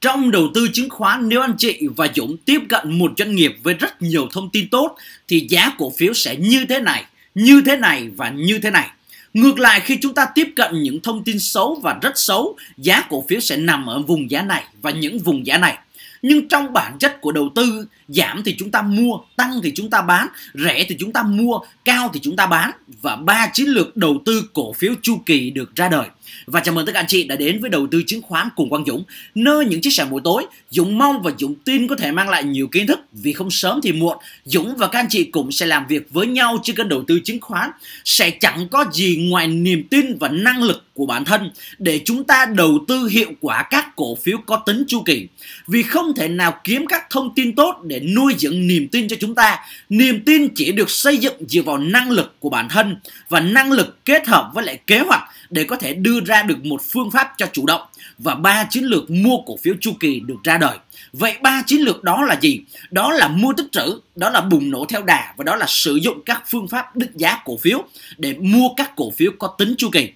Trong đầu tư chứng khoán, nếu anh chị và Dũng tiếp cận một doanh nghiệp với rất nhiều thông tin tốt thì giá cổ phiếu sẽ như thế này, như thế này và như thế này. Ngược lại khi chúng ta tiếp cận những thông tin xấu và rất xấu, giá cổ phiếu sẽ nằm ở vùng giá này và những vùng giá này. Nhưng trong bản chất của đầu tư, giảm thì chúng ta mua, tăng thì chúng ta bán, rẻ thì chúng ta mua, cao thì chúng ta bán và ba chiến lược đầu tư cổ phiếu chu kỳ được ra đời. Và chào mừng tất cả anh chị đã đến với đầu tư chứng khoán cùng Quang Dũng, nơi những chiếc sàn buổi tối, Dũng mong và Dũng tin có thể mang lại nhiều kiến thức vì không sớm thì muộn, Dũng và các anh chị cũng sẽ làm việc với nhau trên kênh đầu tư chứng khoán sẽ chẳng có gì ngoài niềm tin và năng lực của bản thân để chúng ta đầu tư hiệu quả các cổ phiếu có tính chu kỳ. Vì không thể nào kiếm các thông tin tốt để nuôi dưỡng niềm tin cho chúng ta. Niềm tin chỉ được xây dựng dựa vào năng lực của bản thân và năng lực kết hợp với lại kế hoạch để có thể đưa ra được một phương pháp cho chủ động và ba chiến lược mua cổ phiếu chu kỳ được ra đời. Vậy ba chiến lược đó là gì? Đó là mua tích trữ, đó là bùng nổ theo đà và đó là sử dụng các phương pháp định giá cổ phiếu để mua các cổ phiếu có tính chu kỳ.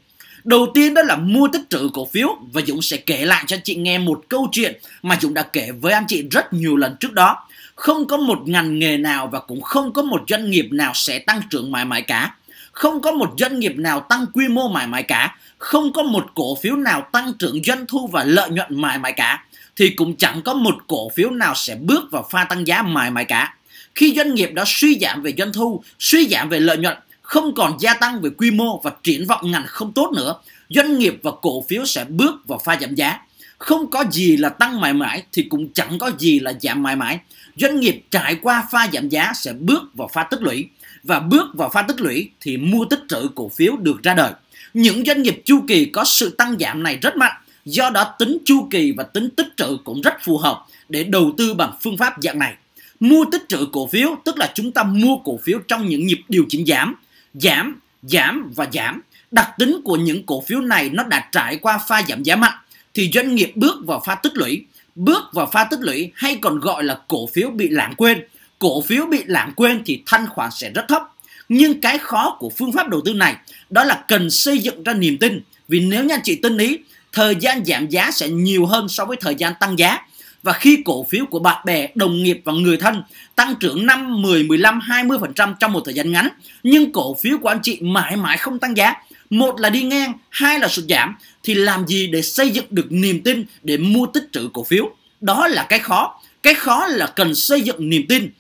Đầu tiên đó là mua tích trữ cổ phiếu và Dũng sẽ kể lại cho chị nghe một câu chuyện mà Dũng đã kể với anh chị rất nhiều lần trước đó. Không có một ngành nghề nào và cũng không có một doanh nghiệp nào sẽ tăng trưởng mãi mãi cả không có một doanh nghiệp nào tăng quy mô mãi mãi cả, không có một cổ phiếu nào tăng trưởng doanh thu và lợi nhuận mãi mãi cả thì cũng chẳng có một cổ phiếu nào sẽ bước vào pha tăng giá mãi mãi cả. Khi doanh nghiệp đã suy giảm về doanh thu, suy giảm về lợi nhuận, không còn gia tăng về quy mô và triển vọng ngành không tốt nữa, doanh nghiệp và cổ phiếu sẽ bước vào pha giảm giá. Không có gì là tăng mãi mãi thì cũng chẳng có gì là giảm mãi mãi. Doanh nghiệp trải qua pha giảm giá sẽ bước vào pha tích lũy và bước vào pha tích lũy thì mua tích trữ cổ phiếu được ra đời. Những doanh nghiệp chu kỳ có sự tăng giảm này rất mạnh, do đó tính chu kỳ và tính tích trữ cũng rất phù hợp để đầu tư bằng phương pháp dạng này. Mua tích trữ cổ phiếu tức là chúng ta mua cổ phiếu trong những nhịp điều chỉnh giảm, giảm, giảm và giảm. Đặc tính của những cổ phiếu này nó đã trải qua pha giảm giá mạnh thì doanh nghiệp bước vào pha tích lũy. Bước vào pha tích lũy hay còn gọi là cổ phiếu bị lãng quên cổ phiếu bị lãng quên thì thanh khoản sẽ rất thấp. Nhưng cái khó của phương pháp đầu tư này đó là cần xây dựng ra niềm tin. Vì nếu như anh chị tin ý, thời gian giảm giá sẽ nhiều hơn so với thời gian tăng giá. Và khi cổ phiếu của bạn bè, đồng nghiệp và người thân tăng trưởng 5, 10, 15, 20% trong một thời gian ngắn, nhưng cổ phiếu của anh chị mãi mãi không tăng giá, một là đi ngang, hai là sụt giảm, thì làm gì để xây dựng được niềm tin để mua tích trữ cổ phiếu? Đó là cái khó. Cái khó là cần xây dựng niềm tin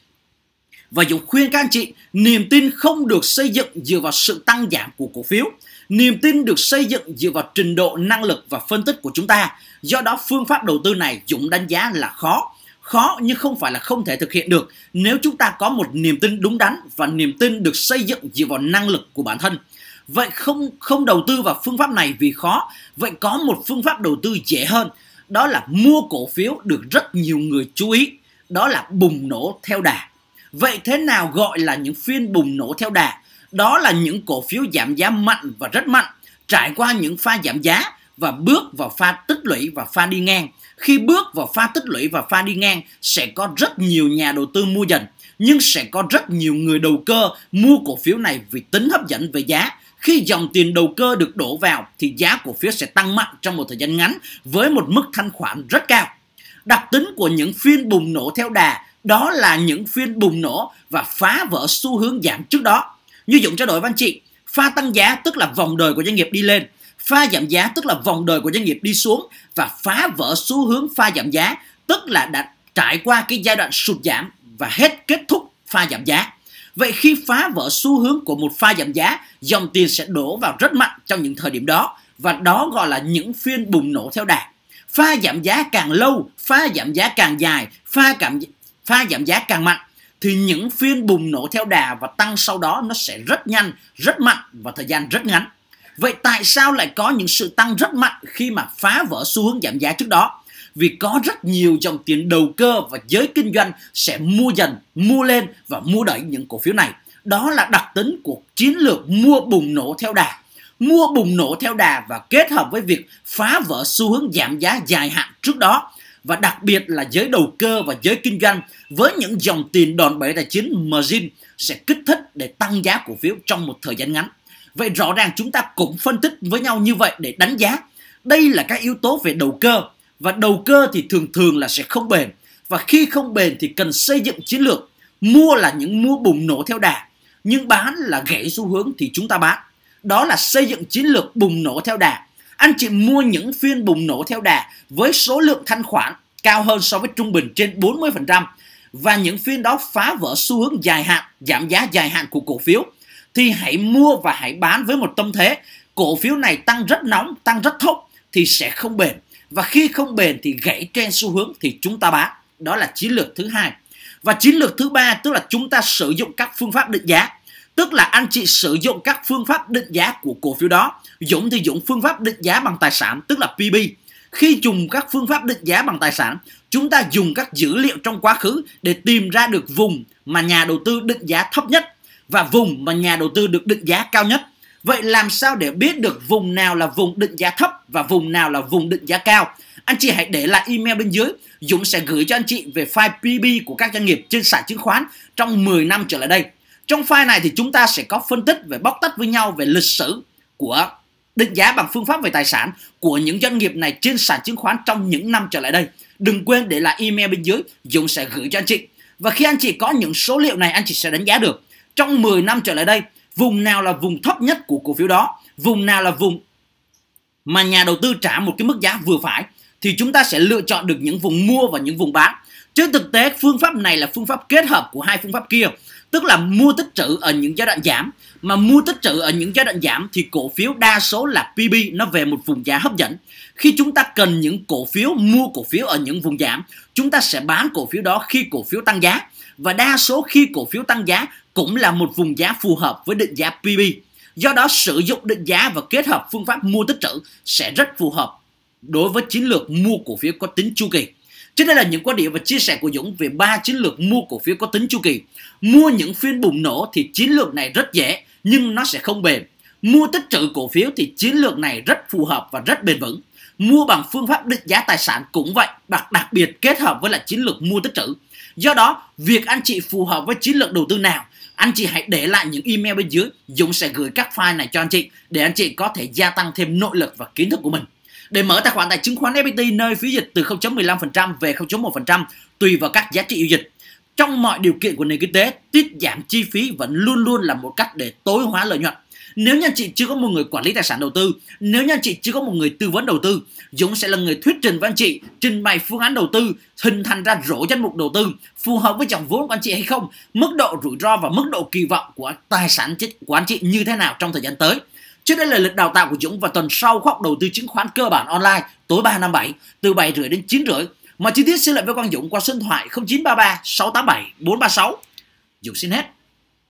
và Dũng khuyên các anh chị niềm tin không được xây dựng dựa vào sự tăng giảm của cổ phiếu niềm tin được xây dựng dựa vào trình độ năng lực và phân tích của chúng ta do đó phương pháp đầu tư này Dũng đánh giá là khó khó nhưng không phải là không thể thực hiện được nếu chúng ta có một niềm tin đúng đắn và niềm tin được xây dựng dựa vào năng lực của bản thân vậy không không đầu tư vào phương pháp này vì khó vậy có một phương pháp đầu tư dễ hơn đó là mua cổ phiếu được rất nhiều người chú ý đó là bùng nổ theo đà Vậy thế nào gọi là những phiên bùng nổ theo đà? Đó là những cổ phiếu giảm giá mạnh và rất mạnh, trải qua những pha giảm giá và bước vào pha tích lũy và pha đi ngang. Khi bước vào pha tích lũy và pha đi ngang sẽ có rất nhiều nhà đầu tư mua dần nhưng sẽ có rất nhiều người đầu cơ mua cổ phiếu này vì tính hấp dẫn về giá. Khi dòng tiền đầu cơ được đổ vào thì giá cổ phiếu sẽ tăng mạnh trong một thời gian ngắn với một mức thanh khoản rất cao. Đặc tính của những phiên bùng nổ theo đà đó là những phiên bùng nổ và phá vỡ xu hướng giảm trước đó. Như dụng trao đổi với anh chị, pha tăng giá tức là vòng đời của doanh nghiệp đi lên, pha giảm giá tức là vòng đời của doanh nghiệp đi xuống và phá vỡ xu hướng pha giảm giá tức là đã trải qua cái giai đoạn sụt giảm và hết kết thúc pha giảm giá. Vậy khi phá vỡ xu hướng của một pha giảm giá, dòng tiền sẽ đổ vào rất mạnh trong những thời điểm đó và đó gọi là những phiên bùng nổ theo đà. Pha giảm giá càng lâu, pha giảm giá càng dài, pha cảm pha giảm giá càng mạnh thì những phiên bùng nổ theo đà và tăng sau đó nó sẽ rất nhanh, rất mạnh và thời gian rất ngắn. Vậy tại sao lại có những sự tăng rất mạnh khi mà phá vỡ xu hướng giảm giá trước đó? Vì có rất nhiều dòng tiền đầu cơ và giới kinh doanh sẽ mua dần, mua lên và mua đẩy những cổ phiếu này. Đó là đặc tính của chiến lược mua bùng nổ theo đà. Mua bùng nổ theo đà và kết hợp với việc phá vỡ xu hướng giảm giá dài hạn trước đó và đặc biệt là giới đầu cơ và giới kinh doanh với những dòng tiền đòn bẩy tài chính margin sẽ kích thích để tăng giá cổ phiếu trong một thời gian ngắn. Vậy rõ ràng chúng ta cũng phân tích với nhau như vậy để đánh giá. Đây là các yếu tố về đầu cơ và đầu cơ thì thường thường là sẽ không bền và khi không bền thì cần xây dựng chiến lược. Mua là những mua bùng nổ theo đà nhưng bán là gãy xu hướng thì chúng ta bán. Đó là xây dựng chiến lược bùng nổ theo đà anh chị mua những phiên bùng nổ theo đà với số lượng thanh khoản cao hơn so với trung bình trên 40% và những phiên đó phá vỡ xu hướng dài hạn, giảm giá dài hạn của cổ phiếu thì hãy mua và hãy bán với một tâm thế cổ phiếu này tăng rất nóng, tăng rất thốc thì sẽ không bền và khi không bền thì gãy trên xu hướng thì chúng ta bán. Đó là chiến lược thứ hai. Và chiến lược thứ ba tức là chúng ta sử dụng các phương pháp định giá Tức là anh chị sử dụng các phương pháp định giá của cổ phiếu đó. Dũng thì Dũng phương pháp định giá bằng tài sản tức là PB. Khi dùng các phương pháp định giá bằng tài sản, chúng ta dùng các dữ liệu trong quá khứ để tìm ra được vùng mà nhà đầu tư định giá thấp nhất và vùng mà nhà đầu tư được định giá cao nhất. Vậy làm sao để biết được vùng nào là vùng định giá thấp và vùng nào là vùng định giá cao? Anh chị hãy để lại email bên dưới, Dũng sẽ gửi cho anh chị về file PB của các doanh nghiệp trên sàn chứng khoán trong 10 năm trở lại đây. Trong file này thì chúng ta sẽ có phân tích về bóc tách với nhau về lịch sử của định giá bằng phương pháp về tài sản của những doanh nghiệp này trên sàn chứng khoán trong những năm trở lại đây. Đừng quên để lại email bên dưới, Dũng sẽ gửi cho anh chị. Và khi anh chị có những số liệu này anh chị sẽ đánh giá được. Trong 10 năm trở lại đây, vùng nào là vùng thấp nhất của cổ phiếu đó, vùng nào là vùng mà nhà đầu tư trả một cái mức giá vừa phải thì chúng ta sẽ lựa chọn được những vùng mua và những vùng bán. Trên thực tế phương pháp này là phương pháp kết hợp của hai phương pháp kia tức là mua tích trữ ở những giai đoạn giảm mà mua tích trữ ở những giai đoạn giảm thì cổ phiếu đa số là PB nó về một vùng giá hấp dẫn khi chúng ta cần những cổ phiếu mua cổ phiếu ở những vùng giảm chúng ta sẽ bán cổ phiếu đó khi cổ phiếu tăng giá và đa số khi cổ phiếu tăng giá cũng là một vùng giá phù hợp với định giá PB do đó sử dụng định giá và kết hợp phương pháp mua tích trữ sẽ rất phù hợp đối với chiến lược mua cổ phiếu có tính chu kỳ trên đây là những quan điểm và chia sẻ của Dũng về ba chiến lược mua cổ phiếu có tính chu kỳ. Mua những phiên bùng nổ thì chiến lược này rất dễ nhưng nó sẽ không bền. Mua tích trữ cổ phiếu thì chiến lược này rất phù hợp và rất bền vững. Mua bằng phương pháp định giá tài sản cũng vậy, đặc đặc biệt kết hợp với là chiến lược mua tích trữ. Do đó, việc anh chị phù hợp với chiến lược đầu tư nào, anh chị hãy để lại những email bên dưới, Dũng sẽ gửi các file này cho anh chị để anh chị có thể gia tăng thêm nội lực và kiến thức của mình. Để mở tài khoản tại chứng khoán FPT nơi phí dịch từ 0.15% về 0.1% tùy vào các giá trị giao dịch. Trong mọi điều kiện của nền kinh tế, tiết giảm chi phí vẫn luôn luôn là một cách để tối hóa lợi nhuận. Nếu như anh chị chưa có một người quản lý tài sản đầu tư, nếu như anh chị chưa có một người tư vấn đầu tư, Dũng sẽ là người thuyết trình với anh chị trình bày phương án đầu tư, hình thành ra rổ danh mục đầu tư phù hợp với dòng vốn của anh chị hay không, mức độ rủi ro và mức độ kỳ vọng của tài sản của anh chị như thế nào trong thời gian tới. Trước đây là lịch đào tạo của Dũng và tuần sau khóa học đầu tư chứng khoán cơ bản online tối năm 357 từ 7 rưỡi đến 9 rưỡi. Mà chi tiết sẽ lại với Quang Dũng qua số điện thoại 0933 687 436. Dũng xin hết.